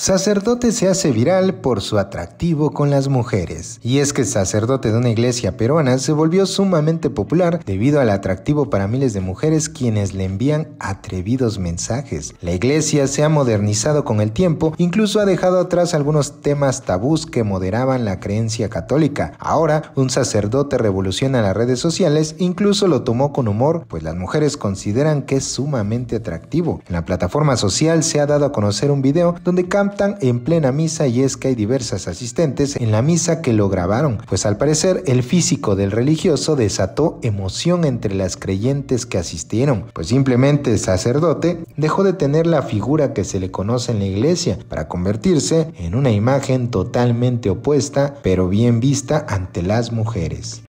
Sacerdote se hace viral por su atractivo con las mujeres. Y es que el sacerdote de una iglesia peruana se volvió sumamente popular debido al atractivo para miles de mujeres quienes le envían atrevidos mensajes. La iglesia se ha modernizado con el tiempo, incluso ha dejado atrás algunos temas tabús que moderaban la creencia católica. Ahora, un sacerdote revoluciona las redes sociales, incluso lo tomó con humor, pues las mujeres consideran que es sumamente atractivo. En la plataforma social se ha dado a conocer un video donde cambia en plena misa y es que hay diversas asistentes en la misa que lo grabaron, pues al parecer el físico del religioso desató emoción entre las creyentes que asistieron, pues simplemente el sacerdote dejó de tener la figura que se le conoce en la iglesia para convertirse en una imagen totalmente opuesta pero bien vista ante las mujeres.